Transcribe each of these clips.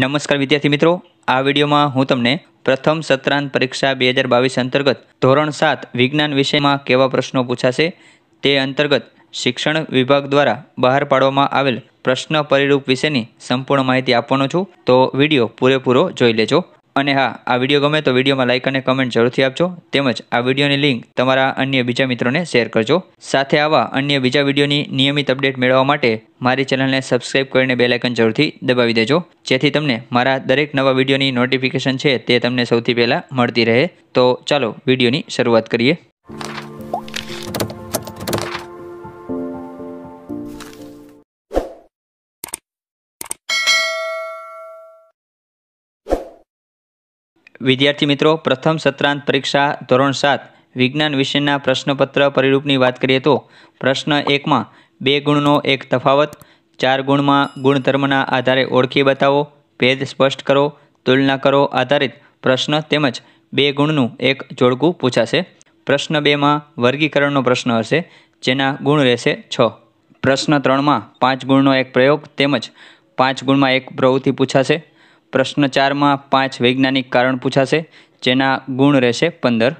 નમસ્કાર વિદ્યાર્થી મિત્રો આ વિડીયોમાં હું તમને પ્રથમ સત્રાંત પરીક્ષા બે હજાર બાવીસ અંતર્ગત ધોરણ સાત વિજ્ઞાન વિષયમાં કેવા પ્રશ્નો પૂછાશે તે અંતર્ગત શિક્ષણ વિભાગ દ્વારા બહાર પાડવામાં આવેલ પ્રશ્ન પરિરૂપ વિશેની સંપૂર્ણ માહિતી આપવાનો છું તો વિડીયો પૂરેપૂરો જોઈ લેજો અને હા આ વિડીયો ગમે તો વિડીયોમાં લાઇક અને કમેન્ટ જરૂરથી આપજો તેમજ આ વિડીયોની લિંક તમારા અન્ય બીજા મિત્રોને શેર કરજો સાથે આવા અન્ય બીજા વિડીયોની નિયમિત અપડેટ મેળવવા માટે મારી ચેનલને સબસ્ક્રાઇબ કરીને બેલાઇકન જરૂરથી દબાવી દેજો જેથી તમને મારા દરેક નવા વિડીયોની નોટિફિકેશન છે તે તમને સૌથી પહેલાં મળતી રહે તો ચાલો વિડીયોની શરૂઆત કરીએ વિદ્યાર્થી મિત્રો પ્રથમ સત્રાંત પરીક્ષા ધોરણ સાત વિજ્ઞાન વિશેના પ્રશ્નપત્ર પરિરૂપની વાત કરીએ તો પ્રશ્ન એકમાં બે ગુણનો એક તફાવત ચાર ગુણમાં ગુણધર્મના આધારે ઓળખી બતાવો ભેદ સ્પષ્ટ કરો તુલના કરો આધારિત પ્રશ્ન તેમજ બે ગુણનું એક જોડકું પૂછાશે પ્રશ્ન બેમાં વર્ગીકરણનો પ્રશ્ન હશે જેના ગુણ રહેશે છ પ્રશ્ન ત્રણમાં પાંચ ગુણનો એક પ્રયોગ તેમજ પાંચ ગુણમાં એક પ્રવૃત્તિ પૂછાશે પ્રશ્ન ચારમાં પાંચ વૈજ્ઞાનિક કારણ પૂછાશે જેના ગુણ રહેશે પંદર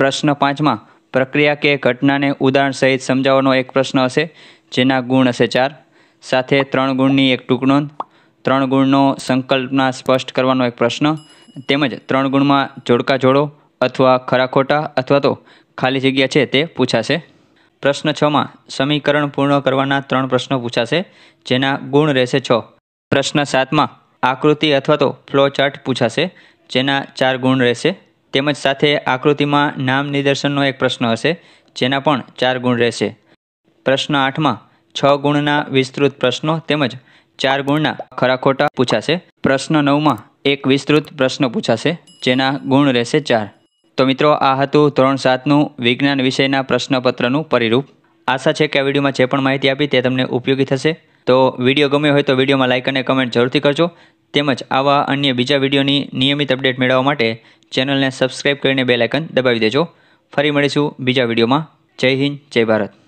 પ્રશ્ન પાંચમાં પ્રક્રિયા કે ઘટનાને ઉદાહરણ સહિત સમજાવવાનો એક પ્રશ્ન હશે જેના ગુણ હશે ચાર સાથે ત્રણ ગુણની એક ટૂંક નોંધ ત્રણ ગુણનો સંકલ્પના સ્પષ્ટ કરવાનો એક પ્રશ્ન તેમજ ત્રણ ગુણમાં જોડકા જોડો અથવા ખરાખોટા અથવા તો ખાલી જગ્યા છે તે પૂછાશે પ્રશ્ન છમાં સમીકરણ પૂર્ણ કરવાના ત્રણ પ્રશ્નો પૂછાશે જેના ગુણ રહેશે છ પ્રશ્ન સાતમાં આકૃતિ અથવા તો ફ્લો ચાર્ટ પૂછાશે જેના ચાર ગુણ રહેશે તેમજ સાથે આકૃતિમાં નામ નિદર્શનનો એક પ્રશ્ન હશે જેના પણ ચાર ગુણ રહેશે પ્રશ્ન આઠમાં છ ગુણના વિસ્તૃત પ્રશ્નો તેમજ ચાર ગુણના ખરાખોટા પૂછાશે પ્રશ્ન નવમાં એક વિસ્તૃત પ્રશ્ન પૂછાશે જેના ગુણ રહેશે ચાર તો મિત્રો આ હતું ધોરણ સાતનું વિજ્ઞાન વિષયના પ્રશ્નપત્રનું પરિરૂપ આશા છે કે આ વિડીયોમાં જે પણ માહિતી આપી તે તમને ઉપયોગી થશે તો વિડીયો ગમ્યો હોય તો વિડીયોમાં લાઇક અને કમેન્ટ જરૂરથી કરજો તેમજ આવા અન્ય બીજા વિડીયોની નિયમિત અપડેટ મેળવવા માટે ચેનલને સબસ્ક્રાઇબ કરીને બેલાઇકન દબાવી દેજો ફરી મળીશું બીજા વિડીયોમાં જય હિન્દ જય ભારત